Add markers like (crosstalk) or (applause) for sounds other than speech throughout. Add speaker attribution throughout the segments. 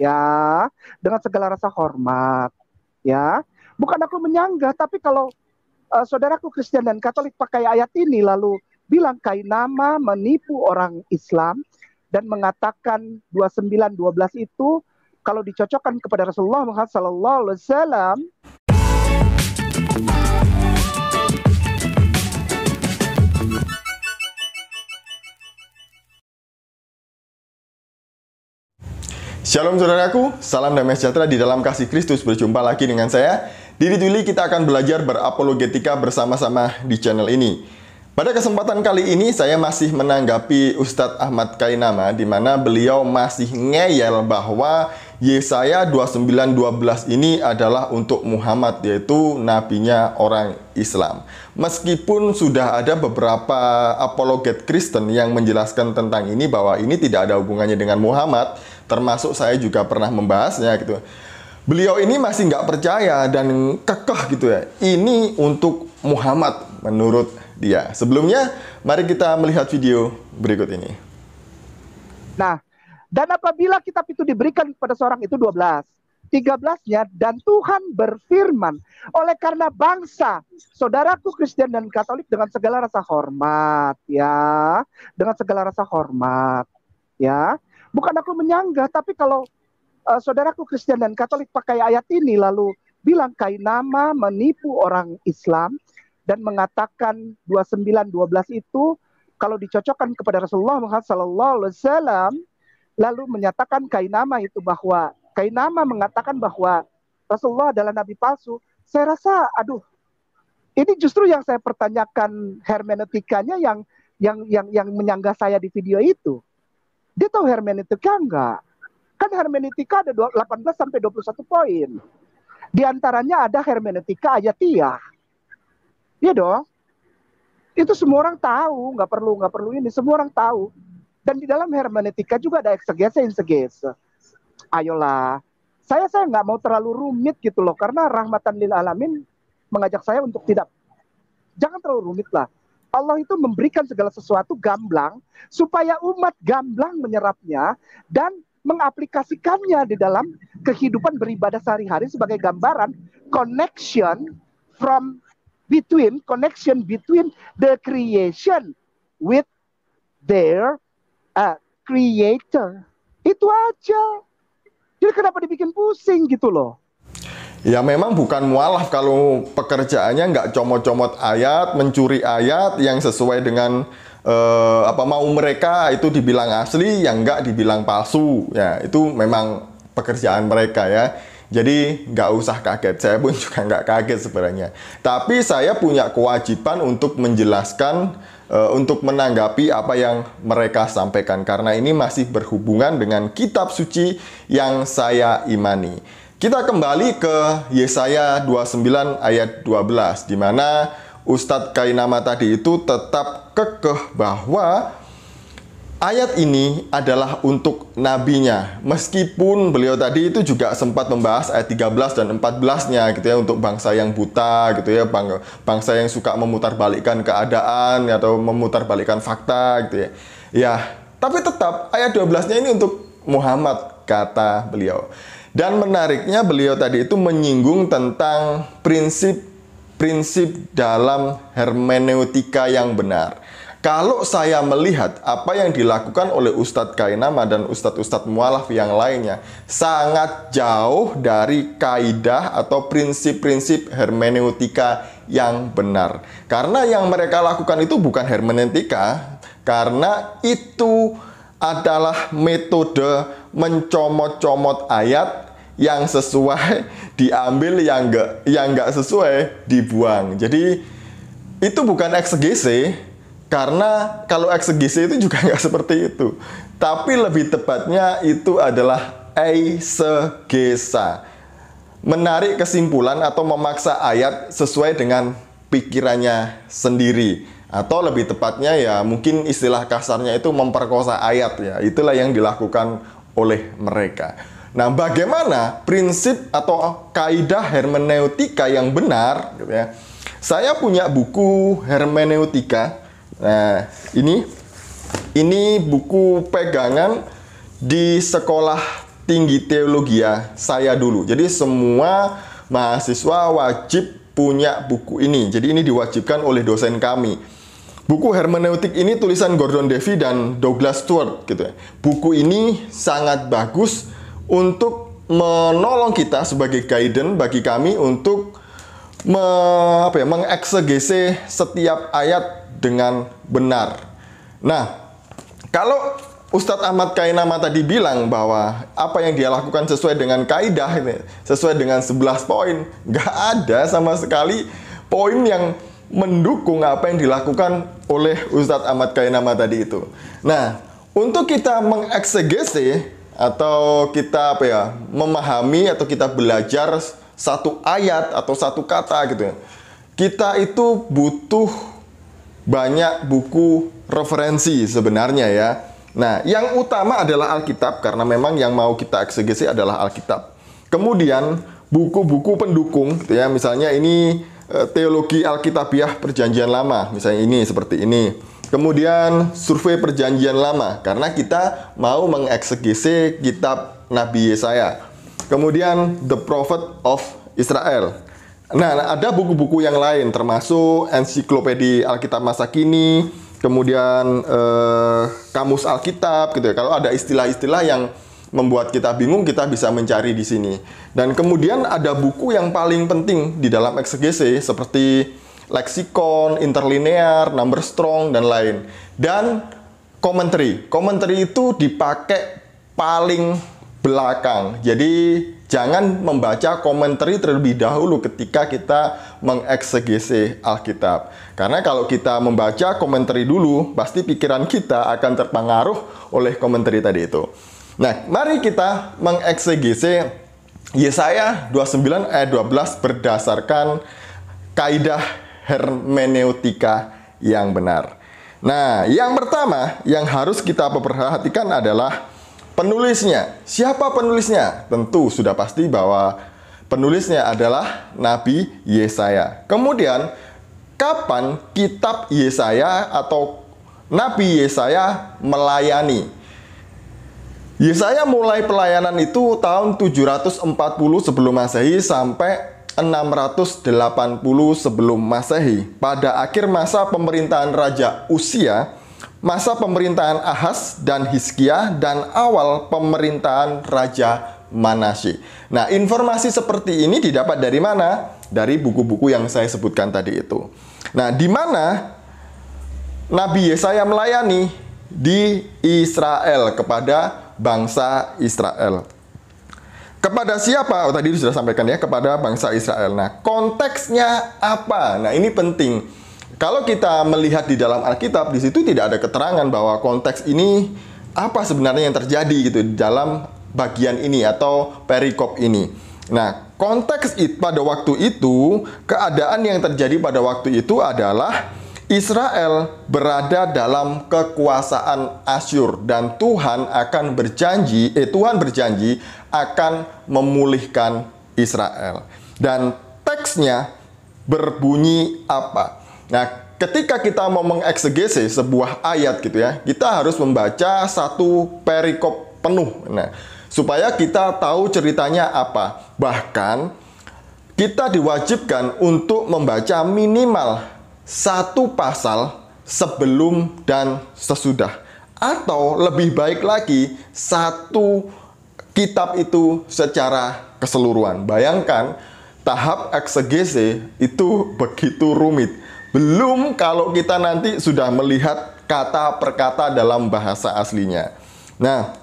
Speaker 1: ya dengan segala rasa hormat ya bukan aku menyanggah tapi kalau uh, saudaraku Kristen dan Katolik pakai ayat ini lalu bilang kain nama menipu orang Islam dan mengatakan 29 12 itu kalau dicocokkan kepada Rasulullah Muhammad sallallahu alaihi wasallam
Speaker 2: Shalom saudaraku, salam damai sejahtera di dalam kasih Kristus. Berjumpa lagi dengan saya. Diri Tuli kita akan belajar berapologetika bersama-sama di channel ini. Pada kesempatan kali ini saya masih menanggapi Ustadz Ahmad Kainama di mana beliau masih ngeyel bahwa Yesaya 29:12 ini adalah untuk Muhammad yaitu nabinya orang Islam. Meskipun sudah ada beberapa apologet Kristen yang menjelaskan tentang ini bahwa ini tidak ada hubungannya dengan Muhammad, termasuk saya juga pernah membahasnya gitu. Beliau ini masih nggak percaya dan kekeh gitu ya. Ini untuk Muhammad menurut dia. Sebelumnya, mari kita melihat video berikut ini.
Speaker 1: Nah, dan apabila kitab itu diberikan kepada seorang itu 12. 13-nya dan Tuhan berfirman, oleh karena bangsa, saudaraku Kristen dan Katolik dengan segala rasa hormat ya, dengan segala rasa hormat ya Bukan aku menyanggah, tapi kalau uh, saudaraku Kristen dan Katolik pakai ayat ini lalu bilang Kainama menipu orang Islam dan mengatakan 2912 itu kalau dicocokkan kepada Rasulullah Muhammad Sallallahu Alaihi Wasallam lalu menyatakan Kainama itu bahwa Kainama mengatakan bahwa Rasulullah adalah nabi palsu. Saya rasa, aduh, ini justru yang saya pertanyakan hermeneutikanya yang yang yang yang menyanggah saya di video itu. Dia tahu hermeneutika enggak? Kan hermeneutika ada 18 sampai 21 poin. Di antaranya ada hermeneutika ayatiah. Iya dong. Itu semua orang tahu, nggak perlu nggak perlu ini, semua orang tahu. Dan di dalam hermeneutika juga ada eksegese, insegese. Ayolah, saya saya nggak mau terlalu rumit gitu loh, karena rahmatan lil alamin mengajak saya untuk tidak jangan terlalu rumit lah. Allah itu memberikan segala sesuatu gamblang supaya umat gamblang menyerapnya dan mengaplikasikannya di dalam kehidupan beribadah sehari-hari sebagai gambaran connection from between connection between the creation with their uh, creator. Itu aja. Jadi kenapa dibikin pusing gitu loh?
Speaker 2: Ya memang bukan mualaf kalau pekerjaannya nggak comot-comot ayat, mencuri ayat yang sesuai dengan eh, apa mau mereka itu dibilang asli, yang nggak dibilang palsu. Ya itu memang pekerjaan mereka ya. Jadi nggak usah kaget, saya pun (laughs) juga nggak kaget sebenarnya. Tapi saya punya kewajiban untuk menjelaskan, e, untuk menanggapi apa yang mereka sampaikan. Karena ini masih berhubungan dengan kitab suci yang saya imani. Kita kembali ke Yesaya 29 ayat 12 di mana Ustadz Kainama tadi itu tetap kekeh bahwa ayat ini adalah untuk nabinya. Meskipun beliau tadi itu juga sempat membahas ayat 13 dan 14-nya gitu ya untuk bangsa yang buta gitu ya, bangsa yang suka memutarbalikkan keadaan atau memutarbalikkan fakta gitu ya. Ya, tapi tetap ayat 12-nya ini untuk Muhammad kata beliau. Dan menariknya beliau tadi itu menyinggung tentang prinsip-prinsip dalam hermeneutika yang benar. Kalau saya melihat apa yang dilakukan oleh Ustadz Kainama dan Ustadz-Ustadz Mualaf yang lainnya sangat jauh dari kaidah atau prinsip-prinsip hermeneutika yang benar. Karena yang mereka lakukan itu bukan hermeneutika, karena itu adalah metode mencomot-comot ayat yang sesuai (laughs) diambil yang enggak yang enggak sesuai dibuang. Jadi itu bukan eksegese karena kalau eksegese itu juga (laughs) nggak seperti itu. Tapi lebih tepatnya itu adalah eisegesa. Menarik kesimpulan atau memaksa ayat sesuai dengan pikirannya sendiri atau lebih tepatnya ya mungkin istilah kasarnya itu memperkosa ayat ya itulah yang dilakukan oleh mereka nah bagaimana prinsip atau kaidah hermeneutika yang benar gitu ya saya punya buku hermeneutika nah ini ini buku pegangan di sekolah tinggi teologi ya saya dulu jadi semua mahasiswa wajib punya buku ini jadi ini diwajibkan oleh dosen kami Buku hermeneutik ini tulisan Gordon Davy dan Douglas Stewart gitu ya. Buku ini sangat bagus untuk menolong kita sebagai guidance bagi kami untuk me, ya, mengeksegese setiap ayat dengan benar. Nah, kalau Ustadz Ahmad Kainama tadi bilang bahwa apa yang dia lakukan sesuai dengan kaidah, sesuai dengan 11 poin, nggak ada sama sekali poin yang mendukung apa yang dilakukan oleh Ustadz Ahmad Kainama tadi itu. Nah, untuk kita mengeksegesi atau kita apa ya memahami atau kita belajar satu ayat atau satu kata gitu ya. Kita itu butuh banyak buku referensi sebenarnya ya. Nah, yang utama adalah Alkitab karena memang yang mau kita eksegesi adalah Alkitab. Kemudian buku-buku pendukung gitu ya, misalnya ini Eh, teologi Alkitabiah Perjanjian Lama, misalnya ini seperti ini. Kemudian survei Perjanjian Lama karena kita mau mengeksekusi kitab Nabi Yesaya. Kemudian The Prophet of Israel. Nah, ada buku-buku yang lain termasuk ensiklopedia Alkitab masa kini, kemudian eh, kamus Alkitab gitu ya. Kalau ada istilah-istilah yang membuat kita bingung, kita bisa mencari di sini. Dan kemudian ada buku yang paling penting di dalam eksegese seperti leksikon, interlinear, number strong, dan lain. Dan commentary. Commentary itu dipakai paling belakang. Jadi jangan membaca komentari terlebih dahulu ketika kita mengeksegesi Alkitab. Karena kalau kita membaca komentari dulu, pasti pikiran kita akan terpengaruh oleh komentari tadi itu. Nah, mari kita mengeksegesi Yesaya 29 ayat 12 berdasarkan kaidah hermeneutika yang benar. Nah, yang pertama yang harus kita perhatikan adalah penulisnya. Siapa penulisnya? Tentu sudah pasti bahwa penulisnya adalah Nabi Yesaya. Kemudian, kapan kitab Yesaya atau Nabi Yesaya melayani? Yesaya ya, mulai pelayanan itu tahun 740 sebelum Masehi sampai 680 sebelum Masehi. Pada akhir masa pemerintahan Raja Usia, masa pemerintahan Ahas dan Hizkia dan awal pemerintahan Raja Manasye. Nah, informasi seperti ini didapat dari mana? Dari buku-buku yang saya sebutkan tadi itu. Nah, di mana Nabi Yesaya melayani di Israel kepada bangsa Israel. Kepada siapa? Oh, tadi sudah sampaikan ya, kepada bangsa Israel. Nah, konteksnya apa? Nah, ini penting. Kalau kita melihat di dalam Alkitab, di situ tidak ada keterangan bahwa konteks ini apa sebenarnya yang terjadi gitu di dalam bagian ini atau perikop ini. Nah, konteks it, pada waktu itu, keadaan yang terjadi pada waktu itu adalah Israel berada dalam kekuasaan Asyur dan Tuhan akan berjanji, eh Tuhan berjanji akan memulihkan Israel. Dan teksnya berbunyi apa? Nah, ketika kita mau mengeksegesis sebuah ayat gitu ya, kita harus membaca satu perikop penuh. Nah, supaya kita tahu ceritanya apa. Bahkan kita diwajibkan untuk membaca minimal satu pasal sebelum dan sesudah atau lebih baik lagi satu kitab itu secara keseluruhan. Bayangkan tahap eksegese itu begitu rumit. Belum kalau kita nanti sudah melihat kata per kata dalam bahasa aslinya. Nah,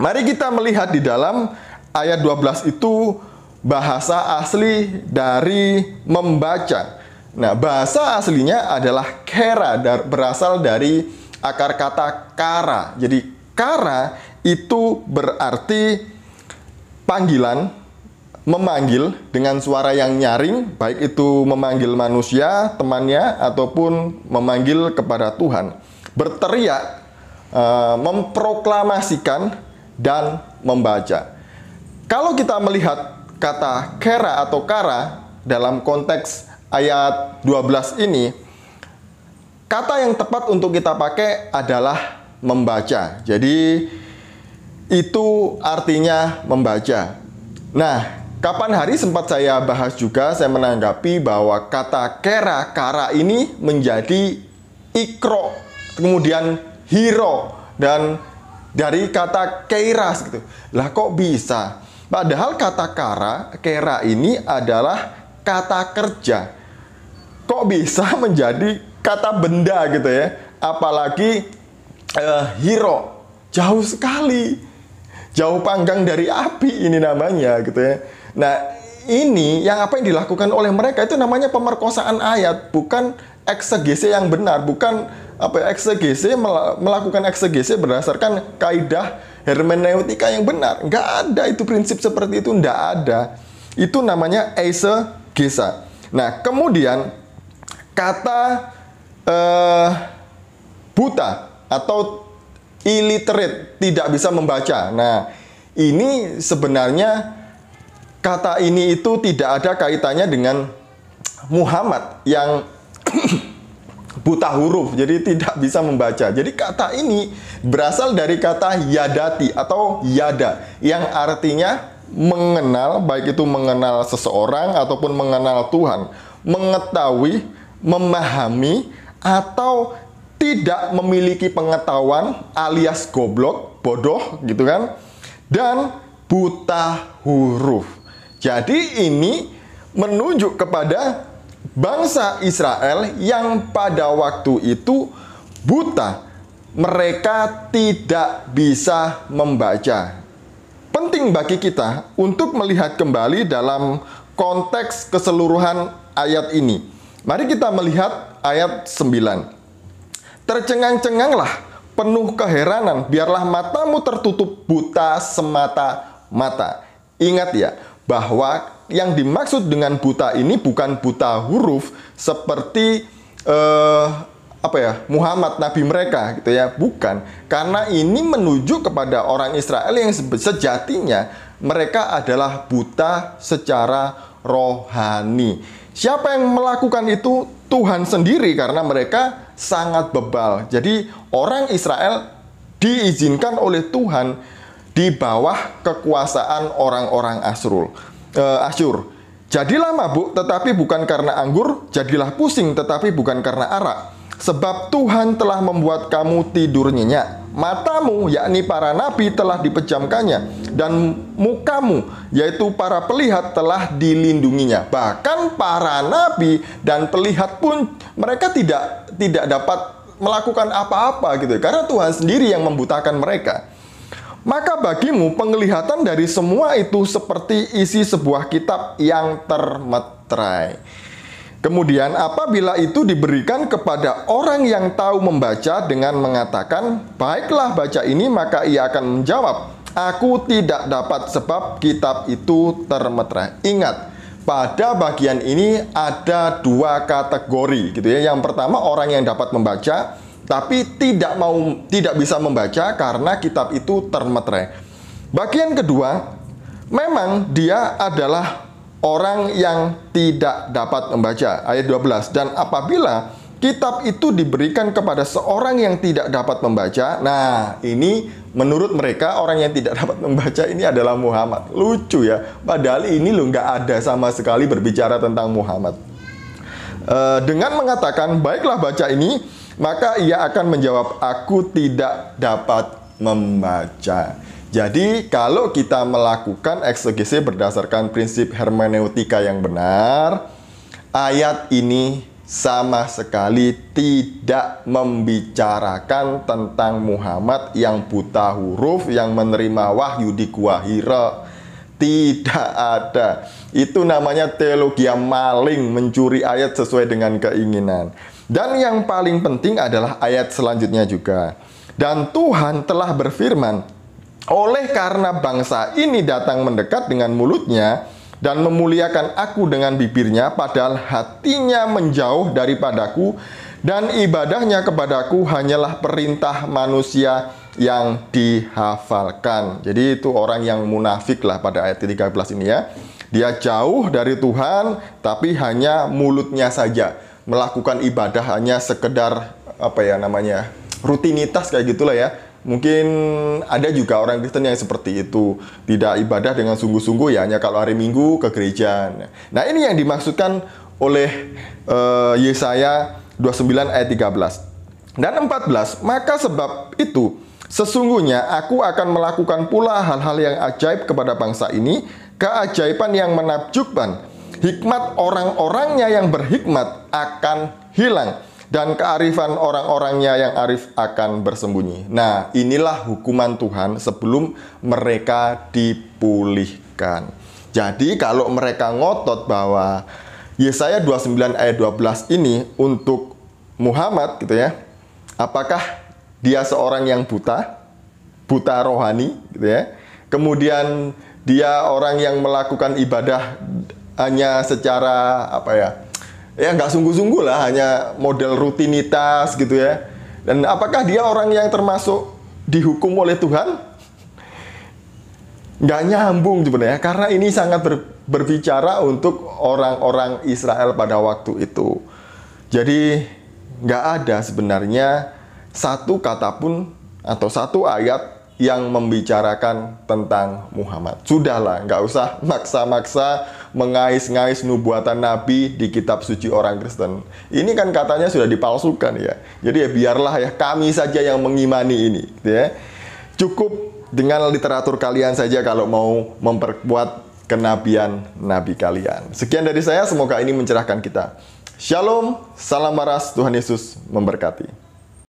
Speaker 2: mari kita melihat di dalam ayat 12 itu bahasa asli dari membaca. Nah, bahasa aslinya adalah kera, dar, berasal dari akar kata kara. Jadi, kara itu berarti panggilan, memanggil dengan suara yang nyaring, baik itu memanggil manusia, temannya, ataupun memanggil kepada Tuhan. Berteriak, eh, memproklamasikan, dan membaca. Kalau kita melihat kata kera atau kara dalam konteks ayat 12 ini kata yang tepat untuk kita pakai adalah membaca. Jadi itu artinya membaca. Nah, kapan hari sempat saya bahas juga saya menanggapi bahwa kata kera kara ini menjadi ikro kemudian hiro dan dari kata keiras gitu. Lah kok bisa? Padahal kata kara kera ini adalah kata kerja kok bisa (laughs) menjadi kata benda gitu ya apalagi uh, hero jauh sekali jauh panggang dari api ini namanya gitu ya nah ini yang apa yang dilakukan oleh mereka itu namanya pemerkosaan ayat bukan eksegese yang benar bukan apa eksegese melakukan eksegese berdasarkan kaidah hermeneutika yang benar nggak ada itu prinsip seperti itu nggak ada itu namanya Gesa. Nah, kemudian kata uh, buta atau illiterate, tidak bisa membaca. Nah, ini sebenarnya kata ini itu tidak ada kaitannya dengan Muhammad yang (clears throat) buta huruf, jadi tidak bisa membaca. Jadi kata ini berasal dari kata yadati atau yada yang artinya mengenal, baik itu mengenal seseorang ataupun mengenal Tuhan, mengetahui, memahami, atau tidak memiliki pengetahuan alias goblok, bodoh gitu kan, dan buta huruf. Jadi ini menunjuk kepada bangsa Israel yang pada waktu itu buta. Mereka tidak bisa membaca penting bagi kita untuk melihat kembali dalam konteks keseluruhan ayat ini. Mari kita melihat ayat 9. Tercengang-cenganglah penuh keheranan, biarlah matamu tertutup buta semata mata. Ingat ya, bahwa yang dimaksud dengan buta ini bukan buta huruf seperti eh, apa ya Muhammad nabi mereka gitu ya bukan karena ini menuju kepada orang Israel yang sejatinya mereka adalah buta secara rohani siapa yang melakukan itu Tuhan sendiri karena mereka sangat bebal jadi orang Israel diizinkan oleh Tuhan di bawah kekuasaan orang-orang Asrul eh, Asyur Jadilah mabuk tetapi bukan karena anggur, jadilah pusing tetapi bukan karena arak. Sebab Tuhan telah membuat kamu tidur nyenyak. Matamu, yakni para nabi, telah dipejamkannya, dan mukamu, yaitu para pelihat, telah dilindunginya. Bahkan para nabi dan pelihat pun mereka tidak tidak dapat melakukan apa-apa gitu, karena Tuhan sendiri yang membutakan mereka. Maka bagimu penglihatan dari semua itu seperti isi sebuah kitab yang termeterai. Kemudian apabila itu diberikan kepada orang yang tahu membaca dengan mengatakan, "Baiklah baca ini," maka ia akan menjawab, "Aku tidak dapat sebab kitab itu termetra Ingat, pada bagian ini ada dua kategori gitu ya. Yang pertama orang yang dapat membaca tapi tidak mau tidak bisa membaca karena kitab itu termetre. Bagian kedua memang dia adalah orang yang tidak dapat membaca. Ayat 12. Dan apabila kitab itu diberikan kepada seorang yang tidak dapat membaca, nah ini menurut mereka orang yang tidak (laughs) dapat membaca ini adalah Muhammad. Lucu ya. Padahal ini lo nggak ada sama sekali berbicara tentang Muhammad. E, dengan mengatakan, baiklah baca ini, maka ia akan menjawab, aku tidak dapat membaca. Jadi, kalau kita melakukan eksegesi berdasarkan prinsip hermeneutika yang benar, ayat ini sama sekali tidak membicarakan tentang Muhammad yang buta huruf yang menerima wahyu di Gua Tidak ada. Itu namanya teologi yang maling mencuri ayat sesuai dengan keinginan. Dan yang paling penting adalah ayat selanjutnya juga. Dan Tuhan telah berfirman, oleh karena bangsa ini datang mendekat dengan mulutnya dan memuliakan aku dengan bibirnya, padahal hatinya menjauh daripadaku, dan ibadahnya kepadaku hanyalah perintah manusia yang dihafalkan. Jadi itu orang yang munafik lah pada ayat 13 ini ya. Dia jauh dari Tuhan, tapi hanya mulutnya saja. Melakukan ibadah hanya sekedar, apa ya namanya, rutinitas kayak gitulah ya Mungkin ada juga orang Kristen yang seperti itu, tidak ibadah dengan sungguh-sungguh ya hanya kalau hari Minggu ke gereja. Nah, ini yang dimaksudkan oleh uh, Yesaya 29 ayat 13. Dan 14, maka sebab itu sesungguhnya aku akan melakukan pula hal-hal yang ajaib kepada bangsa ini, keajaiban yang menakjubkan. Hikmat orang-orangnya yang berhikmat akan hilang dan kearifan orang-orangnya yang arif akan bersembunyi. Nah, inilah hukuman Tuhan sebelum mereka dipulihkan. Jadi kalau mereka ngotot bahwa Yesaya 29 ayat 12 ini untuk Muhammad gitu ya. Apakah dia seorang yang buta? Buta rohani gitu ya. Kemudian dia orang yang melakukan ibadah hanya secara apa ya? ya nggak sungguh-sungguh lah hanya model rutinitas gitu ya dan apakah dia orang yang termasuk dihukum oleh Tuhan nggak nyambung sebenarnya karena ini sangat ber, berbicara untuk orang-orang Israel pada waktu itu jadi nggak ada sebenarnya satu kata pun atau satu ayat yang membicarakan tentang Muhammad. Sudahlah, nggak usah maksa-maksa mengais-ngais nubuatan Nabi di kitab suci orang Kristen. Ini kan katanya sudah dipalsukan ya. Jadi ya biarlah ya kami saja yang mengimani ini. Gitu ya. Cukup dengan literatur kalian saja kalau mau memperkuat kenabian nabi kalian. Sekian dari saya, semoga ini mencerahkan kita. Shalom, salam maras, Tuhan Yesus memberkati.